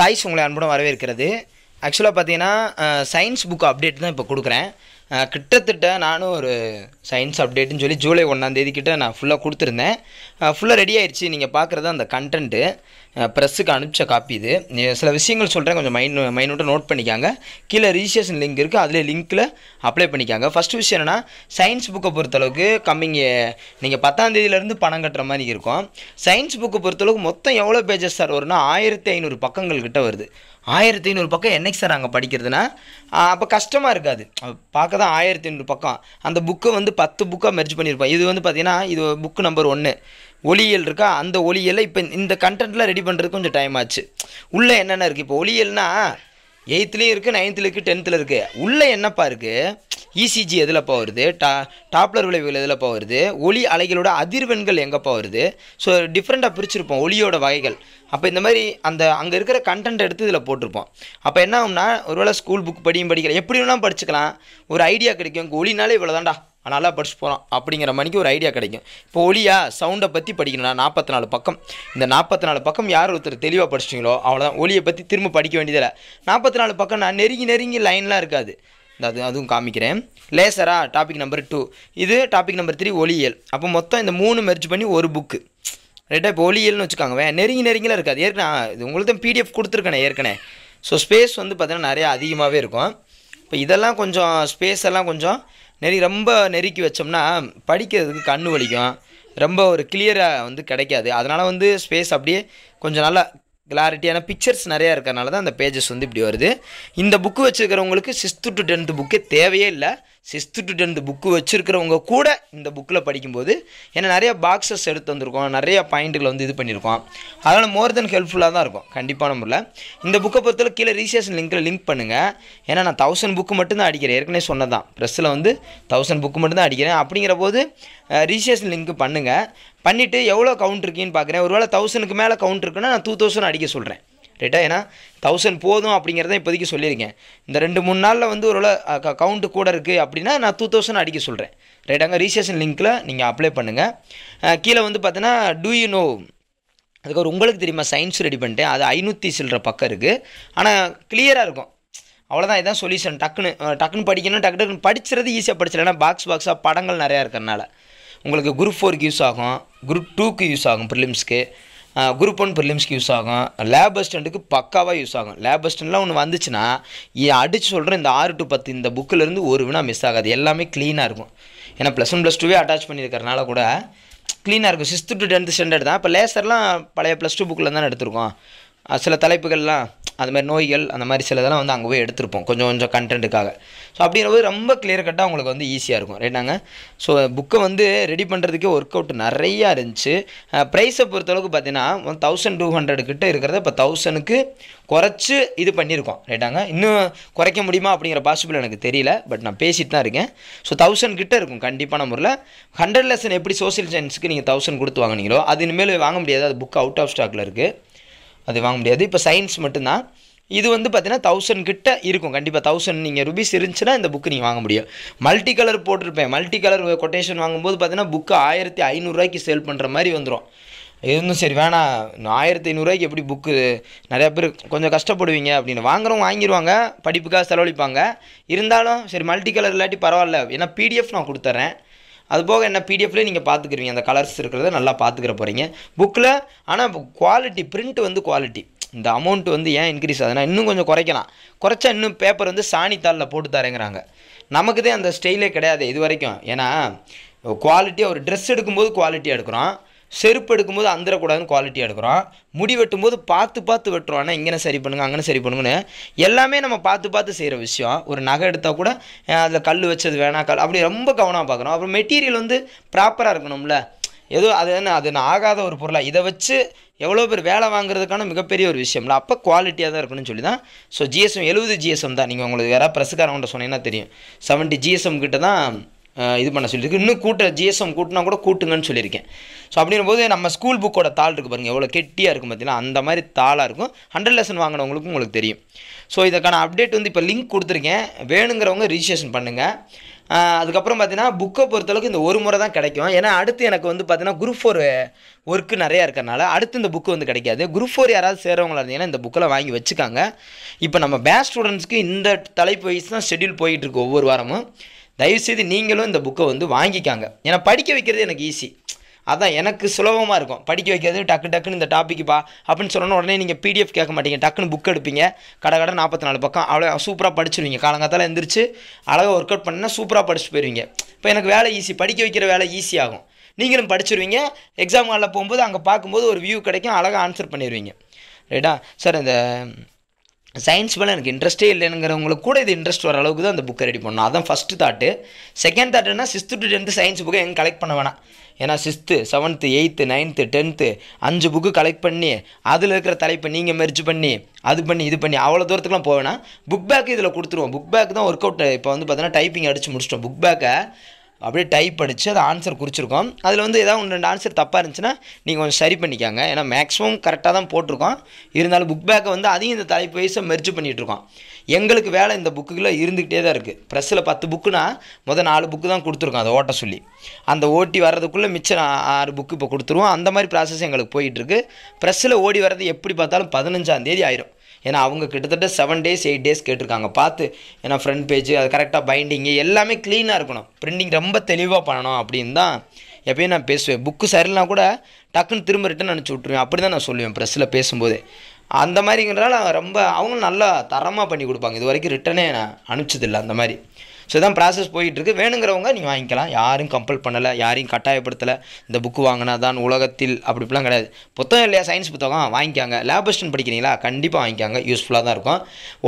choice உங்களை அன்புடன் வரவேற்கிறது ஆக்சுவலாக பார்த்தீங்கன்னா சயின்ஸ் புக் அப்டேட் தான் இப்போ கொடுக்குறேன் கிட்டத்தட்ட நானும் ஒரு சயின்ஸ் அப்டேட்டுன்னு சொல்லி ஜூலை ஒன்றாந்தேதி கிட்ட நான் ஃபுல்லாக கொடுத்துருந்தேன் ஃபுல்லாக ரெடி ஆயிடுச்சு நீங்கள் பார்க்குறது அந்த கண்டென்ட்டு ப்ரெஸ்ஸுக்கு அனுப்பிச்ச காப்பி இது சில விஷயங்கள் சொல்கிறேன் கொஞ்சம் மைன் மைனூட்டாக நோட் பண்ணிக்காங்க கீழே ரிஜிஸ்ட்ரேஷன் லிங்க் இருக்குது அதில் லிங்க்கில் அப்ளை பண்ணிக்காங்க ஃபஸ்ட் விஷயம் என்னென்னா சயின்ஸ் புக்கை பொறுத்தளவுக்கு கம்மிங் நீங்கள் பத்தாந்தேதியிலேருந்து பணம் கட்டுற மாதிரி இருக்கும் சயின்ஸ் புக்கை பொறுத்தளவுக்கு மொத்தம் எவ்வளோ பேஜஸ் சார் வரும்னா ஆயிரத்தி ஐநூறு பக்கங்கள் கிட்ட வருது ஆயிரத்தி ஐநூறு பக்கம் என்னைக்கு சார் அங்கே படிக்கிறதுனா அப்போ கஷ்டமாக இருக்காது பார்க்க தான் ஆயிரத்தி ஐநூறு பக்கம் அந்த புக்கை வந்து பத்து புக்காக மெர்ஜ் பண்ணியிருப்பேன் இது வந்து பார்த்திங்கன்னா இது புக்கு நம்பர் ஒன்று ஒளியல் இருக்கா அந்த ஒளியலை இப்போ இந்த கண்டென்ட்லாம் ரெடி பண்ணுறதுக்கு கொஞ்சம் டைம் ஆச்சு உள்ளே என்னென்ன இருக்குது இப்போ ஒளியல்னா எயித்துலேயும் இருக்குது நைன்த்தில் இருக்குது டென்த்தில் இருக்குது உள்ளே என்னப்பா இருக்குது இசிஜி e எதில்ப்பா வருது டா டாப்லர் விளைவுகள் எதில் வருது ஒளி அலைகளோட அதிர்வெண்கள் எங்கேப்பா வருது ஸோ டிஃப்ரெண்ட்டாக பிரிச்சிருப்போம் ஒளியோட வகைகள் அப்போ இந்த மாதிரி அந்த அங்கே இருக்கிற கண்டென்ட் எடுத்து இதில் போட்டிருப்போம் அப்போ என்ன ஆகும்னா ஒருவேளை ஸ்கூல் புக் படியும் படிக்கலாம் எப்படி வேணாலும் படிச்சுக்கலாம் ஒரு ஐடியா கிடைக்கும் ஒளினாலே தான்டா நல்லா படிச்சு போகிறோம் அப்படிங்கிற மணிக்கு ஒரு ஐடியா கிடைக்கும் இப்போ ஒளியா சவுண்டை பற்றி படிக்கணும்னா நாற்பத்தி நாலு பக்கம் இந்த நாற்பத்தி நாலு பக்கம் யார் ஒருத்தர் தெளிவாக படிச்சிட்டிங்களோ அவ்வளோதான் ஒளியை பற்றி திரும்ப படிக்க வேண்டியதில்லை நாற்பத்தி நாலு பக்கம் நான் நெருங்கி நெருங்கி லைன்லாம் இருக்காது இந்த அது அதுவும் காமிக்கிறேன் லேசரா டாபிக் நம்பர் டூ இது டாபிக் நம்பர் த்ரீ ஒளியியல் அப்போ மொத்தம் இந்த மூணு மெர்ஜ் பண்ணி ஒரு புக்கு ரைட்டாக இப்போ ஒளியல்னு வச்சுக்காங்க நெருங்கி நெருங்கிலாம் இருக்காது ஏற்கனவே இது உங்களுக்கு தான் பிடிஎஃப் கொடுத்துருக்கேன் ஏற்கனவே ஸோ ஸ்பேஸ் வந்து பார்த்திங்கன்னா நிறையா அதிகமாகவே இருக்கும் இப்போ இதெல்லாம் கொஞ்சம் ஸ்பேஸ் எல்லாம் கொஞ்சம் நெறி ரொம்ப நெருக்கி வச்சோம்னா படிக்கிறதுக்கு கண் வலிக்கும் ரொம்ப ஒரு கிளியராக வந்து கிடைக்காது அதனால் வந்து ஸ்பேஸ் அப்படியே கொஞ்சம் நல்லா கிளாரிட்டியான பிக்சர்ஸ் நிறையா இருக்கிறனால தான் அந்த பேஜஸ் வந்து இப்படி வருது இந்த புக்கு வச்சுருக்கிறவங்களுக்கு சிக்ஸ்த்து டு டென்த்து புக்கே தேவையே இல்லை சிக்ஸ்த்து டு டென்த் புக்கு வச்சுருக்கிறவங்க கூட இந்த புக்கில் படிக்கும்போது ஏன்னா நிறையா பாக்ஸஸ் எடுத்து வந்திருக்கோம் நிறைய பாயிண்ட்டுகளை வந்து இது பண்ணியிருக்கோம் அதனால் மோர் தென் ஹெல்ப்ஃபுல்லாக தான் இருக்கும் கண்டிப்பான முறையில் இந்த புக்கை பொறுத்தவரை கீழே ரீசேஷன் லிங்க்கில் லிங்க் பண்ணுங்கள் ஏன்னா நான் தௌசண்ட் புக்கு மட்டும்தான் அடிக்கிறேன் ஏற்கனவே சொன்னதான் ப்ரெஸ்ஸில் வந்து தௌசண்ட் புக்கு மட்டும்தான் அடிக்கிறேன் அப்படிங்கிற போது ரீசேஷன் லிங்க் பண்ணுங்கள் பண்ணிவிட்டு எவ்வளோ கவுண்ட் இருக்கீன்னு பார்க்குறேன் ஒருவேளை தௌசண்ட்க்கு மேலே கவுண்ட் இருக்குன்னா நான் டூ தௌசண்ட் அடிக்க சொல்கிறேன் ரைட்டா ஏன்னா தௌசண்ட் போதும் அப்படிங்கிறத இப்போதைக்கு சொல்லியிருக்கேன் இந்த ரெண்டு மூணு நாளில் வந்து ஒரு கவுண்ட்டு கூட இருக்குது அப்படின்னா நான் டூ தௌசண்ட் அடிக்க சொல்கிறேன் ரைட்டாங்க ரிஜிஸ்ட்ரேஷன் லிங்க்கில் நீங்கள் அப்ளை பண்ணுங்கள் கீழே வந்து பார்த்தீங்கன்னா டூ யூ நோ அதுக்கப்புறம் உங்களுக்கு தெரியுமா சயின்ஸ் ரெடி பண்ணிட்டேன் அது ஐநூற்றி சில்லற பக்கம் இருக்குது ஆனால் கிளியராக இருக்கும் அவ்வளோதான் இதான் சொல்யூஷன் டக்குன்னு டக்குன்னு படிக்கணும் டக்கு டக்குன்னு படிச்சுறது ஈஸியாக படிச்சிடலாம் பாக்ஸ் பாக்ஸாக படங்கள் நிறையா இருக்கிறனால உங்களுக்கு குரூப் ஃபோருக்கு யூஸ் ஆகும் குரூப் டூக்கு யூஸ் ஆகும் ப்ரிலிம்ஸ்க்கு குரூப் ஒன் ப்ரிலிம்ஸ்க்கு யூஸ் ஆகும் லேப் அசிஸ்டண்ட்டுக்கு பக்காவாக யூஸ் ஆகும் லேப் அசிஸ்டண்ட்லாம் ஒன்று வந்துச்சுன்னா அடித்து சொல்கிறேன் இந்த ஆறு டு பத்து இந்த புக்கிலேருந்து ஒரு வினா மிஸ் ஆகாது எல்லாமே க்ளீனாக இருக்கும் ஏன்னா ப்ளஸ் ஒன் ப்ளஸ் டூவே அட்டாச் பண்ணியிருக்கிறனால கூட க்ளீனாக இருக்கும் சிக்ஸ்த்து டு டென்த்து ஸ்டாண்டர்ட் தான் இப்போ லேசர்லாம் பழைய ப்ளஸ் டூ புக்கில் தான் எடுத்துருக்கோம் சில தலைப்புகள்லாம் அது மாதிரி நோய்கள் அந்த மாதிரி சிலதெல்லாம் வந்து அங்கே போய் எடுத்திருப்போம் கொஞ்சம் கொஞ்சம் கண்டென்ட்டுக்காக ஸோ போது ரொம்ப கிளியர் கட்டாக உங்களுக்கு வந்து ஈஸியாக இருக்கும் ரைட்டாங்க ஸோ புக்கை வந்து ரெடி பண்ணுறதுக்கே ஒர்க் அவுட் நிறையா இருந்துச்சு ப்ரைஸை பொறுத்தளவுக்கு பார்த்தீங்கன்னா ஒன் தௌசண்ட் டூ ஹண்ட்ரட் கிட்ட இருக்கிறத இப்போ தௌசண்ட்க்கு குறைச்சி இது பண்ணியிருக்கோம் ரைட்டாங்க இன்னும் குறைக்க முடியுமா அப்படிங்கிற பாசிபிள் எனக்கு தெரியல பட் நான் பேசிட்டு தான் இருக்கேன் ஸோ தௌசண்ட் கிட்டே இருக்கும் கண்டிப்பான முறையில் ஹண்ட்ரட் லெசன் எப்படி சோசியல் சயின்ஸுக்கு நீங்கள் தௌசண்ட் கொடுத்து வாங்கினீங்களோ அது இனிமேல் வாங்க முடியாது அது புக் அவுட் ஆஃப் ஸ்டாக்கில் இருக்குது அது வாங்க முடியாது இப்போ சயின்ஸ் மட்டும்தான் இது வந்து பார்த்தீங்கன்னா தௌசண்ட் கிட்ட இருக்கும் கண்டிப்பாக தௌசண்ட் நீங்கள் ருபீஸ் இருந்துச்சுன்னா இந்த புக்கு நீங்கள் வாங்க முடியும் மல்டி கலர் போட்டிருப்பேன் மல்டி கலர் கொட்டேஷன் வாங்கும்போது பார்த்தீங்கன்னா புக்கு ஆயிரத்தி ஐநூறுரூவாய்க்கு சேல் பண்ணுற மாதிரி வந்துடும் இருந்தும் சரி வேணாம் ஆயிரத்தி ஐநூறுரூவாய்க்கு எப்படி புக்கு நிறையா பேர் கொஞ்சம் கஷ்டப்படுவீங்க அப்படின்னு வாங்குறவங்க வாங்கிடுவாங்க படிப்புக்காக செலவழிப்பாங்க இருந்தாலும் சரி மல்டி கலர் இல்லாட்டி பரவாயில்ல ஏன்னா பிடிஎஃப் நான் கொடுத்துட்றேன் அது போக என்ன பிடிஎஃப்லேயே நீங்கள் பார்த்துக்குறீங்க அந்த கலர்ஸ் இருக்கிறத நல்லா பார்த்துக்கிற போகிறீங்க புக்கில் ஆனால் குவாலிட்டி பிரிண்ட் வந்து குவாலிட்டி இந்த அமௌண்ட் வந்து ஏன் இன்க்ரீஸ் ஆகுதுன்னா இன்னும் கொஞ்சம் குறைக்கலாம் குறைச்சா இன்னும் பேப்பர் வந்து சாணித்தாளில் போட்டு தரேங்கிறாங்க நமக்குதே அந்த ஸ்டைலே கிடையாது இது வரைக்கும் ஏன்னா குவாலிட்டியாக ஒரு ட்ரெஸ் எடுக்கும்போது குவாலிட்டியாக எடுக்கிறோம் செருப்பு எடுக்கும்போது அந்திரக்கூடாதுன்னு குவாலிட்டி எடுக்கிறோம் முடி வெட்டும்போது பார்த்து பார்த்து வெட்டுறோம் ஆனால் இங்கே சரி பண்ணுங்கள் அங்கே சரி பண்ணுங்கன்னு எல்லாமே நம்ம பார்த்து பார்த்து செய்கிற விஷயம் ஒரு நகை எடுத்தால் கூட அதில் கல் வச்சது வேணாம் கல் அப்படி ரொம்ப கவனமாக பார்க்குறோம் அப்புறம் மெட்டீரியல் வந்து ப்ராப்பராக இருக்கணும்ல ஏதோ அது என்ன அது என்ன ஆகாத ஒரு பொருளாக இதை வச்சு எவ்வளோ பேர் வேலை வாங்குறதுக்கான மிகப்பெரிய ஒரு விஷயம்ல அப்போ குவாலிட்டியாக தான் இருக்கணும்னு சொல்லி தான் ஸோ ஜிஎஸ்எம் எழுபது ஜிஎஸ்எம் தான் நீங்கள் உங்களுக்கு யாராவது பிரசுக்காரவங்கள்ட்ட சொன்னீங்கன்னா தெரியும் செவன்ட்டி ஜிஎஸ்எம் கிட்ட தான் இது பண்ண சொல்லியிருக்கு இன்னும் கூட்ட ஜிஎஸ்எம் கூட்டினா கூட கூட்டுங்கன்னு சொல்லியிருக்கேன் ஸோ அப்படின்ற போது நம்ம ஸ்கூல் புக்கோட தாள் இருக்குது பாருங்கள் எவ்வளோ கெட்டியாக இருக்கும் பார்த்தீங்கன்னா அந்த மாதிரி தாளாக இருக்கும் ஹண்ட்ரட் லெசன் வாங்கினவங்களுக்கும் உங்களுக்கு தெரியும் ஸோ இதற்கான அப்டேட் வந்து இப்போ லிங்க் கொடுத்துருக்கேன் வேணுங்கிறவங்க ரிஜிஸ்ட்ரேஷன் பண்ணுங்கள் அதுக்கப்புறம் பார்த்தீங்கன்னா புக்கை பொறுத்தளவுக்கு இந்த ஒரு முறை தான் கிடைக்கும் ஏன்னா அடுத்து எனக்கு வந்து பார்த்தீங்கன்னா குரூப் ஃபோர் ஒர்க்கு நிறையா இருக்கிறனால அடுத்து இந்த புக்கு வந்து கிடைக்காது குரூப் ஃபோர் யாராவது சேரவங்களா இருந்தீங்கன்னா இந்த புக்கெல்லாம் வாங்கி வச்சுக்காங்க இப்போ நம்ம பேஸ்ட் ஸ்டூடெண்ட்ஸ்க்கு இந்த தலைப்பு வயசு தான் ஷெடியூல் போயிட்டுருக்கு ஒவ்வொரு வாரமும் தயவுசெய்து நீங்களும் இந்த புக்கை வந்து வாங்கிக்காங்க ஏன்னா படிக்க வைக்கிறது எனக்கு ஈஸி அதான் எனக்கு சுலபமாக இருக்கும் படிக்க வைக்கிறது டக்கு டக்குன்னு இந்த டாப்பிக்கு பா அப்படின்னு சொன்னோன்னு உடனே நீங்கள் பிடிஎஃப் கேட்க மாட்டீங்க டக்குன்னு புக் எடுப்பீங்க கடை கடை நாற்பத்தி நாலு பக்கம் அவ்வளோ சூப்பராக படிச்சுருவீங்க காலங்காத்தால் எழுந்திரிச்சு அழகாக ஒர்க் அவுட் பண்ணால் சூப்பராக படிச்சு போயிருவீங்க இப்போ எனக்கு வேலை ஈஸி படிக்க வைக்கிற வேலை ஈஸியாகும் நீங்களும் படிச்சிருவீங்க எக்ஸாம் ஹாலில் போகும்போது அங்கே பார்க்கும்போது ஒரு வியூ கிடைக்கும் அழகாக ஆன்சர் பண்ணிடுவீங்க ரைட்டா சார் இந்த சயின்ஸ் மேலே எனக்கு இன்ட்ரெஸ்ட்டே இல்லைங்கிறவங்களுக்கு கூட இது இன்ட்ரெஸ்ட் வர அளவுக்கு தான் அந்த புக்கை ரெடி பண்ணணும் அதான் ஃபஸ்ட்டு தாட்டு செகண்ட் தாட்டுனா sixth sixth to tenth science புக்கை எங்கே கலெக்ட் பண்ண வேணாம் ஏன்னா sixth seventh eighth ninth tenth அஞ்சு புக்கு கலெக்ட் பண்ணி அதில் இருக்கிற தலைப்பை நீங்கள் மெரிச்சு பண்ணி அது பண்ணி இது பண்ணி அவ்வளோ தூரத்துக்குலாம் போவேன்னா புக் பேக்கு இதில் கொடுத்துருவோம் புக் பேக் தான் ஒர்க் அவுட் இப்போ வந்து பார்த்தோன்னா டைப்பிங் அடித்து முடிச்சிட்டோம் புக் பேக்கை அப்படியே டைப் அடித்து அதை ஆன்சர் குறிச்சிருக்கோம் அதில் வந்து ஏதாவது ஒன்று ரெண்டு ஆன்சர் தப்பாக இருந்துச்சுன்னா நீங்கள் கொஞ்சம் சரி பண்ணிக்காங்க ஏன்னா மேக்ஸிமம் கரெக்டாக தான் போட்டிருக்கோம் இருந்தாலும் புக் பேக்கை வந்து அதையும் இந்த தலைப்பு வயசை மெர்ஜ் பண்ணிகிட்ருக்கோம் எங்களுக்கு வேலை இந்த புக்குகளில் இருந்துக்கிட்டே தான் இருக்குது ப்ரெஸ்ஸில் பத்து புக்குனா முதல் நாலு புக்கு தான் கொடுத்துருக்கோம் அதை ஓட்ட சொல்லி அந்த ஓட்டி வர்றதுக்குள்ளே மிச்சம் ஆறு புக்கு இப்போ கொடுத்துருவோம் அந்த மாதிரி ப்ராசஸ் எங்களுக்கு போயிட்டுருக்கு ப்ரெஸ்ஸில் ஓடி வர்றது எப்படி பார்த்தாலும் பதினஞ்சாந்தேதி ஆயிரும் ஏன்னா அவங்க கிட்டத்தட்ட செவன் டேஸ் எயிட் டேஸ் கேட்டிருக்காங்க பார்த்து ஏன்னா ஃப்ரண்ட் பேஜ் அது கரெக்டாக பைண்டிங்கு எல்லாமே க்ளீனாக இருக்கணும் பிரிண்டிங் ரொம்ப தெளிவாக பண்ணணும் அப்படின்னு தான் எப்பயும் நான் பேசுவேன் புக்கு சரியில்லைனா கூட டக்குன்னு திரும்ப ரிட்டன் அனுப்பிச்சி விட்ருவேன் அப்படி தான் நான் சொல்லுவேன் ப்ரெஸ்ஸில் பேசும்போது அந்த மாதிரிங்கிறனால ரொம்ப அவங்களும் நல்லா தரமாக பண்ணி கொடுப்பாங்க இது வரைக்கும் ரிட்டனே நான் அனுப்பிச்சதில்லை அந்த மாதிரி ஸோ இதான் ப்ராசஸ் போயிட்டுருக்கு வேணுங்கிறவங்க நீங்கள் வாங்கிக்கலாம் யாரும் கம்பல் பண்ணலை யாரையும் கட்டாயப்படுத்தலை இந்த புக்கு வாங்கினா தான் உலகத்தில் அப்படி இப்படிலாம் கிடையாது புத்தகம் இல்லையா சயின்ஸ் புத்தகம் வாங்கிக்காங்க லேப் அசிஸ்டன்ட் படிக்கிறீங்களா கண்டிப்பாக வாங்கிக்காங்க யூஸ்ஃபுல்லாக தான் இருக்கும்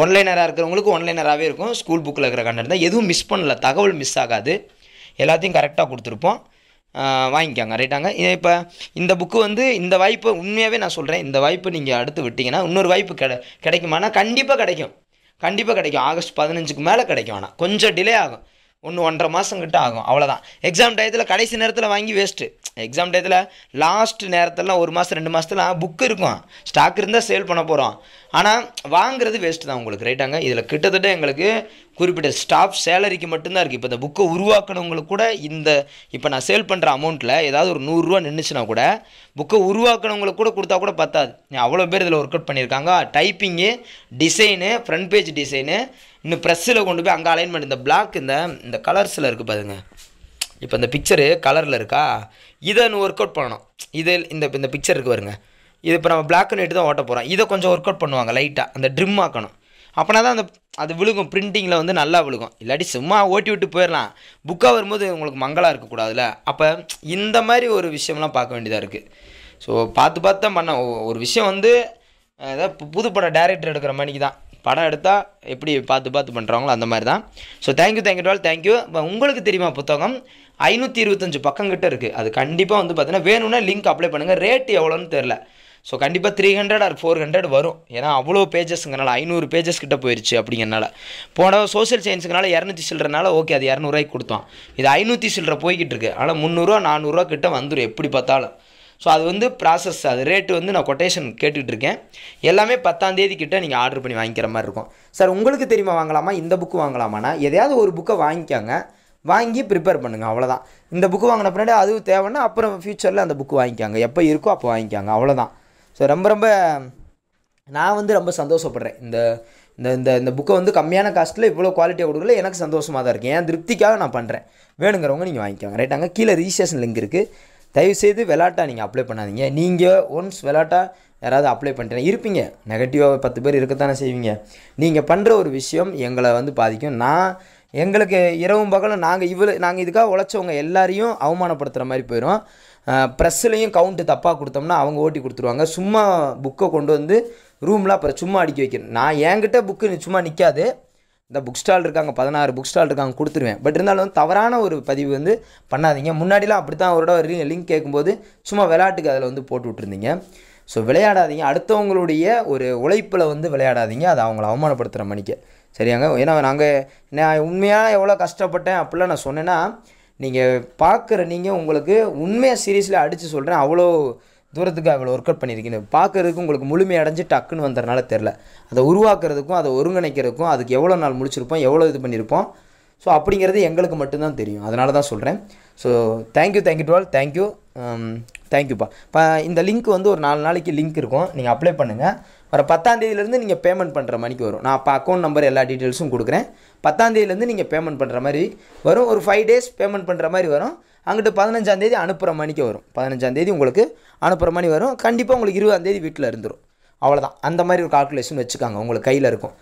ஒன்லைனராக இருக்கிறவங்களுக்கு ஒன்லைனராகவே இருக்கும் ஸ்கூல் புக்கில் இருக்கிற கண்டென்ட் தான் எதுவும் மிஸ் பண்ணல தகவல் மிஸ் ஆகாது எல்லாத்தையும் கரெக்டாக கொடுத்துருப்போம் வாங்கிக்காங்க ரைட்டாங்க இப்போ இந்த புக்கு வந்து இந்த வாய்ப்பு உண்மையாகவே நான் சொல்கிறேன் இந்த வாய்ப்பு நீங்கள் அடுத்து விட்டிங்கன்னா இன்னொரு வாய்ப்பு கிடை கிடைக்குமானா கண்டிப்பாக கிடைக்கும் கண்டிப்பாக கிடைக்கும் ஆகஸ்ட் பதினஞ்சுக்கு மேலே கிடைக்கும் ஆனால் கொஞ்சம் டிலே ஆகும் ஒன்று ஒன்றரை மாதம் கிட்ட ஆகும் அவ்வளோதான் எக்ஸாம் டயத்தில் கடைசி நேரத்தில் வாங்கி வேஸ்ட்டு எக்ஸாம் டயத்தில் லாஸ்ட் நேரத்தெல்லாம் ஒரு மாதம் ரெண்டு மாதத்துலாம் புக் இருக்கும் ஸ்டாக் இருந்தால் சேல் பண்ண போகிறோம் ஆனால் வாங்குறது வேஸ்ட்டு தான் உங்களுக்கு ரைட்டாங்க இதில் கிட்டத்தட்ட எங்களுக்கு குறிப்பிட்ட ஸ்டாஃப் சேலரிக்கு மட்டும்தான் இருக்குது இப்போ இந்த புக்கை உருவாக்கினவங்களுக்கு கூட இந்த இப்போ நான் சேல் பண்ணுற அமௌண்ட்டில் ஏதாவது ஒரு நூறுரூவா நின்றுச்சுன்னா கூட புக்கை உருவாக்கினவங்களுக்கு கூட கொடுத்தா கூட பத்தாது அவ்வளோ பேர் இதில் ஒர்க் அவுட் பண்ணியிருக்காங்க typing design front page design இன்னும் ப்ரெஸ்ஸில் கொண்டு போய் அங்கே அலைன் பண்ணி இந்த பிளாக் இந்த இந்த கலர்ஸில் இருக்குது பாருங்க இப்போ இந்த பிக்சரு கலரில் இருக்கா இதை ஒர்க் அவுட் பண்ணணும் இது இந்த இந்த பிக்சர் இருக்குது பாருங்க இது இப்போ நம்ம பிளாக் அண்ட் ஒயிட் தான் ஓட்ட போகிறோம் இதை கொஞ்சம் ஒர்க் அவுட் பண்ணுவாங்க லைட்டாக அந்த ட்ரிம் ஆக்கணும் அப்போனா தான் அந்த அது விழுகும் பிரிண்டிங்கில் வந்து நல்லா விழுகும் இல்லாட்டி சும்மா ஓட்டி விட்டு போயிடலாம் புக்காக வரும்போது உங்களுக்கு மங்களாக இருக்கக்கூடாதுல்ல அப்போ இந்த மாதிரி ஒரு விஷயம்லாம் பார்க்க வேண்டியதாக இருக்குது ஸோ பார்த்து பார்த்து தான் பண்ண ஒரு விஷயம் வந்து ஏதாவது புதுப்படம் டேரக்டர் எடுக்கிற மணிக்கு தான் படம் எடுத்தால் எப்படி பார்த்து பார்த்து பண்ணுறாங்களோ அந்த மாதிரி தான் ஸோ தேங்க்யூ தேங்க்யூ டால் தேங்க்யூ இப்போ உங்களுக்கு தெரியுமா புத்தகம் ஐநூற்றி இருபத்தஞ்சு பக்கம் கிட்ட இருக்குது அது கண்டிப்பாக வந்து பார்த்தீங்கன்னா வேணும்னா லிங்க் அப்ளை பண்ணுங்கள் ரேட் எவ்வளோன்னு தெரில ஸோ கண்டிப்பாக three hundred or four hundred வரும் ஏன்னா அவ்வளோ பேஜஸ்ங்கிறனால ஐநூறு பேஜஸ் கிட்ட போயிடுச்சு அப்படிங்கிறனால போன சோசியல் சயின்ஸுங்கனால இரநூத்தி சில்லறனால ஓகே அது இரநூறுவாய்க்கு கொடுத்தோம் இது ஐநூற்றி சில்லற போய்கிட்டு இருக்கு ஆனால் முந்நூறுரூவா நானூறுரூவா கிட்ட வந்துடும் எப்படி பார்த்தாலும் ஸோ அது வந்து ப்ராசஸ் அது ரேட்டு வந்து நான் கொட்டேஷன் கேட்டுக்கிட்டு இருக்கேன் எல்லாமே பத்தாந்தேதி கிட்டே நீங்கள் ஆர்டர் பண்ணி வாங்கிக்கிற மாதிரி இருக்கும் சார் உங்களுக்கு தெரியுமா வாங்கலாமா இந்த புக்கு வாங்கலாமாண்ணா எதையாவது ஒரு புக்கை வாங்கிக்காங்க வாங்கி ப்ரிப்பேர் பண்ணுங்கள் அவ்வளோதான் இந்த புக்கு வாங்கின பின்னாடி அது தேவைன்னா அப்புறம் ஃப்யூச்சரில் அந்த புக்கு வாங்கிக்காங்க எப்போ இருக்கோ அப்போ வாங்கிக்காங்க அவ்வளோதான் ஸோ ரொம்ப ரொம்ப நான் வந்து ரொம்ப சந்தோஷப்படுறேன் இந்த இந்த இந்த இந்த புக்கை வந்து கம்மியான காஸ்ட்டில் இவ்வளோ குவாலிட்டியாக கொடுக்கல எனக்கு சந்தோஷமாக தான் இருக்குது ஏன் திருப்திக்காக நான் பண்ணுறேன் வேணுங்கிறவங்க நீங்கள் வாங்கிக்கோங்க ரைட்டாங்க கீழே ரிஜிஸ்ட்ரேஷன் லிங்க் இருக்குது தயவுசெய்து விளாட்டா நீங்கள் அப்ளை பண்ணாதீங்க நீங்கள் ஒன்ஸ் விளாட்டா யாராவது அப்ளை பண்ணிட்டேன் இருப்பீங்க நெகட்டிவாக பத்து பேர் இருக்கத்தானே செய்வீங்க நீங்கள் பண்ணுற ஒரு விஷயம் எங்களை வந்து பாதிக்கும் நான் எங்களுக்கு இரவும் பகலும் நாங்கள் இவ்வளோ நாங்கள் இதுக்காக உழைச்சவங்க எல்லாரையும் அவமானப்படுத்துகிற மாதிரி போயிடும் ப்ரெஸ்லையும் கவுண்ட்டு தப்பாக கொடுத்தோம்னா அவங்க ஓட்டி கொடுத்துருவாங்க சும்மா புக்கை கொண்டு வந்து ரூம்லாம் அப்புறம் சும்மா அடிக்க வைக்கணும் நான் என்கிட்ட புக்கு சும்மா நிற்காது இந்த புக் ஸ்டால் இருக்காங்க பதினாறு புக் ஸ்டால் இருக்காங்க கொடுத்துருவேன் பட் இருந்தாலும் வந்து தவறான ஒரு பதிவு வந்து பண்ணாதீங்க முன்னாடிலாம் அப்படி தான் அவரோட லிங்க் கேட்கும்போது சும்மா விளையாட்டுக்கு அதில் வந்து போட்டு விட்ருந்தீங்க ஸோ விளையாடாதீங்க அடுத்தவங்களுடைய ஒரு உழைப்பில் வந்து விளையாடாதீங்க அதை அவங்கள அவமானப்படுத்துகிற மணிக்க சரியாங்க ஏன்னா நாங்கள் நான் உண்மையாக எவ்வளோ கஷ்டப்பட்டேன் அப்படிலாம் நான் சொன்னேன்னா நீங்கள் பார்க்குற நீங்கள் உங்களுக்கு உண்மையாக சீரியஸில் அடித்து சொல்கிறேன் அவ்வளோ தூரத்துக்கு அவங்கள ஒர்க் அவுட் பண்ணியிருக்கீங்க பார்க்குறதுக்கு உங்களுக்கு முழுமையடைஞ்சு டக்குன்னு வந்ததுனால தெரில அதை உருவாக்குறதுக்கும் அதை ஒருங்கிணைக்கிறதுக்கும் அதுக்கு எவ்வளோ நாள் முடிச்சிருப்போம் எவ்வளோ இது பண்ணியிருப்போம் ஸோ அப்படிங்கிறது எங்களுக்கு மட்டும்தான் தெரியும் அதனால தான் சொல்கிறேன் ஸோ தேங்க்யூ தேங்க்யூ டுவெல் தேங்க்யூ தேங்க்யூப்பா இப்போ இந்த லிங்க் வந்து ஒரு நாலு நாளைக்கு லிங்க் இருக்கும் நீங்கள் அப்ளை பண்ணுங்கள் வர பத்தாந்தேதியிலேருந்து நீங்கள் பேமெண்ட் பண்ணுற மணிக்கு வரும் நான் அப்போ அக்கௌண்ட் நம்பர் எல்லா டீட்டெயில்ஸும் கொடுக்குறேன் பத்தாந்தேதியிலேருந்து நீங்கள் பேமெண்ட் பண்ணுற மாதிரி வரும் ஒரு ஃபைவ் டேஸ் பேமெண்ட் பண்ணுற மாதிரி வரும் அங்கிட்டு பதினஞ்சாந்தேதி அனுப்புகிற மணிக்கு வரும் பதினஞ்சாந்தேதி உங்களுக்கு அனுப்புகிற மாதிரி வரும் கண்டிப்பாக உங்களுக்கு இருபதாந்தேதி வீட்டில் இருந்துடும் அவ்வளோதான் அந்த மாதிரி ஒரு கால்குலேஷன் வச்சுக்காங்க உங்களுக்கு கையில் இருக்கும்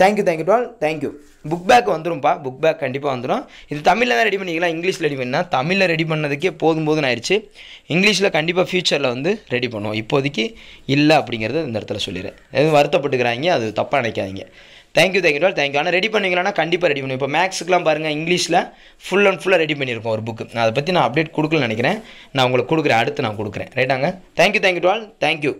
தேங்க்யூ தேங்க்யூ டுவால் தேங்க்யூ புக் பேக் வந்துடும்ப்பா புக் பேக் கண்டிப்பாக வந்துடும் இது தமிழில் தான் ரெடி பண்ணிக்கலாம் இங்கிலீஷில் ரெடி பண்ணால் தமிழில் ரெடி பண்ணதுக்கே போதும் போதும் ஆயிடுச்சு இங்கிலீஷில் கண்டிப்பாக ஃப்யூச்சரில் வந்து ரெடி பண்ணுவோம் இப்போதைக்கு இல்லை அப்படிங்கிறத இந்த இடத்துல சொல்லிடுறேன் எதுவும் வருத்தப்பட்டுக்கிறாங்க அது தப்பாக நினைக்காதீங்க தேங்க்யூ தேங்க்யூ டால் தேங்க்யூ ஆனால் ரெடி பண்ணிங்களா கண்டிப்பாக ரெடி பண்ணுவோம் இப்போ மேக்ஸுக்குலாம் பாருங்கள் இங்கிலீஷில் ஃபுல் அண்ட் ஃபுல்லாக ரெடி பண்ணியிருக்கோம் ஒரு புக்கு நான் அதை பற்றி நான் அப்டேட் கொடுக்கலன்னு நினைக்கிறேன் நான் உங்களுக்கு கொடுக்குறேன் அடுத்து நான் கொடுக்குறேன் ரைட்டாங்க தேங்க்யூ தேங்க்யூ டுவால் தேங்க்யூ